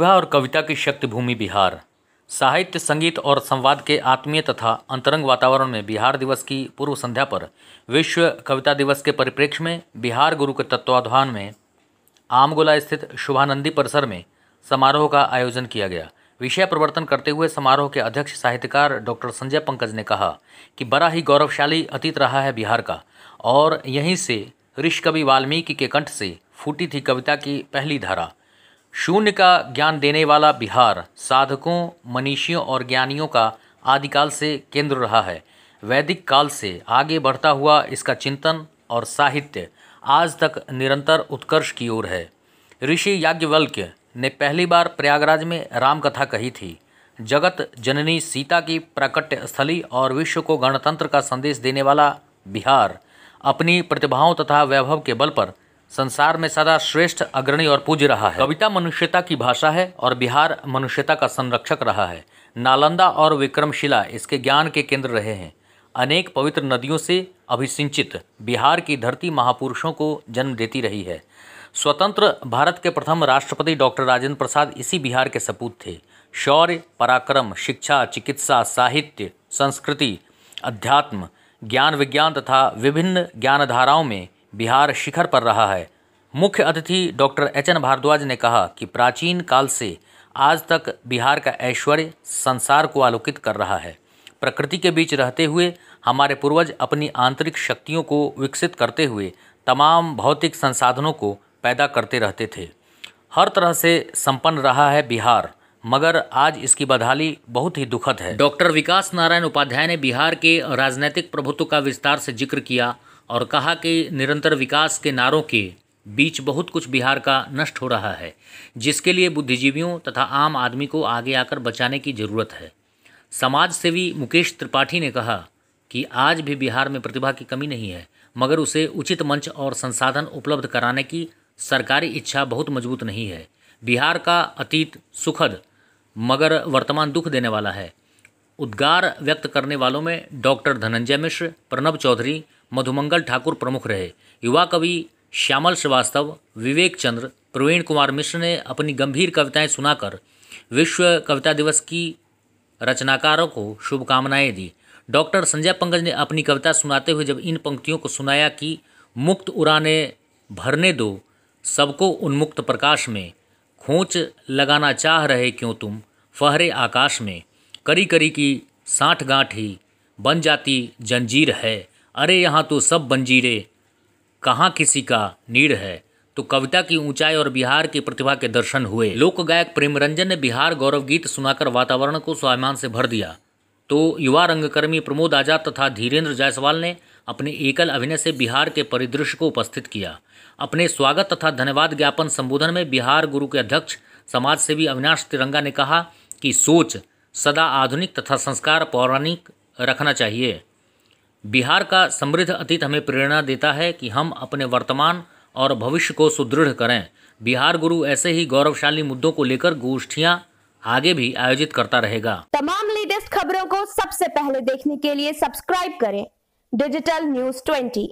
प्रतिभा और कविता की शक्ति भूमि बिहार साहित्य संगीत और संवाद के आत्मीय तथा अंतरंग वातावरण में बिहार दिवस की पूर्व संध्या पर विश्व कविता दिवस के परिप्रेक्ष्य में बिहार गुरु के तत्वाधान में आमगोला स्थित शुभानंदी परिसर में समारोह का आयोजन किया गया विषय प्रवर्तन करते हुए समारोह के अध्यक्ष साहित्यकार डॉक्टर संजय पंकज ने कहा कि बड़ा ही गौरवशाली अतीत रहा है बिहार का और यहीं से ऋषिकवि वाल्मीकि के कंठ से फूटी थी कविता की पहली धारा शून्य का ज्ञान देने वाला बिहार साधकों मनीषियों और ज्ञानियों का आदिकाल से केंद्र रहा है वैदिक काल से आगे बढ़ता हुआ इसका चिंतन और साहित्य आज तक निरंतर उत्कर्ष की ओर है ऋषि याज्ञवल्क्य ने पहली बार प्रयागराज में रामकथा कही थी जगत जननी सीता की प्राकट्य स्थली और विश्व को गणतंत्र का संदेश देने वाला बिहार अपनी प्रतिभाओं तथा वैभव के बल पर संसार में सदा श्रेष्ठ अग्रणी और पूज्य रहा है कविता मनुष्यता की भाषा है और बिहार मनुष्यता का संरक्षक रहा है नालंदा और विक्रमशिला इसके ज्ञान के केंद्र रहे हैं अनेक पवित्र नदियों से अभिसिंचित बिहार की धरती महापुरुषों को जन्म देती रही है स्वतंत्र भारत के प्रथम राष्ट्रपति डॉक्टर राजेंद्र प्रसाद इसी बिहार के सपूत थे शौर्य पराक्रम शिक्षा चिकित्सा साहित्य संस्कृति अध्यात्म ज्ञान विज्ञान तथा विभिन्न ज्ञान धाराओं में बिहार शिखर पर रहा है मुख्य अतिथि डॉक्टर एच एन भारद्वाज ने कहा कि प्राचीन काल से आज तक बिहार का ऐश्वर्य संसार को आलोकित कर रहा है प्रकृति के बीच रहते हुए हमारे पूर्वज अपनी आंतरिक शक्तियों को विकसित करते हुए तमाम भौतिक संसाधनों को पैदा करते रहते थे हर तरह से संपन्न रहा है बिहार मगर आज इसकी बदहाली बहुत ही दुखद है डॉक्टर विकास नारायण उपाध्याय ने बिहार के राजनैतिक प्रभुत्व का विस्तार से जिक्र किया और कहा कि निरंतर विकास के नारों के बीच बहुत कुछ बिहार का नष्ट हो रहा है जिसके लिए बुद्धिजीवियों तथा आम आदमी को आगे आकर बचाने की जरूरत है समाज सेवी मुकेश त्रिपाठी ने कहा कि आज भी बिहार में प्रतिभा की कमी नहीं है मगर उसे उचित मंच और संसाधन उपलब्ध कराने की सरकारी इच्छा बहुत मजबूत नहीं है बिहार का अतीत सुखद मगर वर्तमान दुख देने वाला है उद्गार व्यक्त करने वालों में डॉक्टर धनंजय मिश्र प्रणब चौधरी मधुमंगल ठाकुर प्रमुख रहे युवा कवि श्यामल श्रीवास्तव विवेक चंद्र प्रवीण कुमार मिश्र ने अपनी गंभीर कविताएं सुनाकर विश्व कविता दिवस की रचनाकारों को शुभकामनाएं दी डॉक्टर संजय पंकज ने अपनी कविता सुनाते हुए जब इन पंक्तियों को सुनाया कि मुक्त उड़ाने भरने दो सबको उन्मुक्त प्रकाश में खोच लगाना चाह रहे क्यों तुम फहरे आकाश में करी करी की साठ गांठ ही बन जाती जंजीर है अरे यहाँ तो सब बंजीरे कहाँ किसी का नीड़ है तो कविता की ऊंचाई और बिहार की प्रतिभा के दर्शन हुए लोक गायक प्रेमरंजन ने बिहार गौरव गीत सुनाकर वातावरण को स्वाभिमान से भर दिया तो युवा रंगकर्मी प्रमोद आजाद तथा धीरेन्द्र जायसवाल ने अपने एकल अभिनय से बिहार के परिदृश्य को उपस्थित किया अपने स्वागत तथा धन्यवाद ज्ञापन संबोधन में बिहार गुरु के अध्यक्ष समाज सेवी अविनाश तिरंगा ने कहा कि सोच सदा आधुनिक तथा संस्कार पौराणिक रखना चाहिए बिहार का समृद्ध अतीत हमें प्रेरणा देता है कि हम अपने वर्तमान और भविष्य को सुदृढ़ करें बिहार गुरु ऐसे ही गौरवशाली मुद्दों को लेकर गोष्ठिया आगे भी आयोजित करता रहेगा तमाम लेटेस्ट खबरों को सबसे पहले देखने के लिए सब्सक्राइब करें डिजिटल न्यूज ट्वेंटी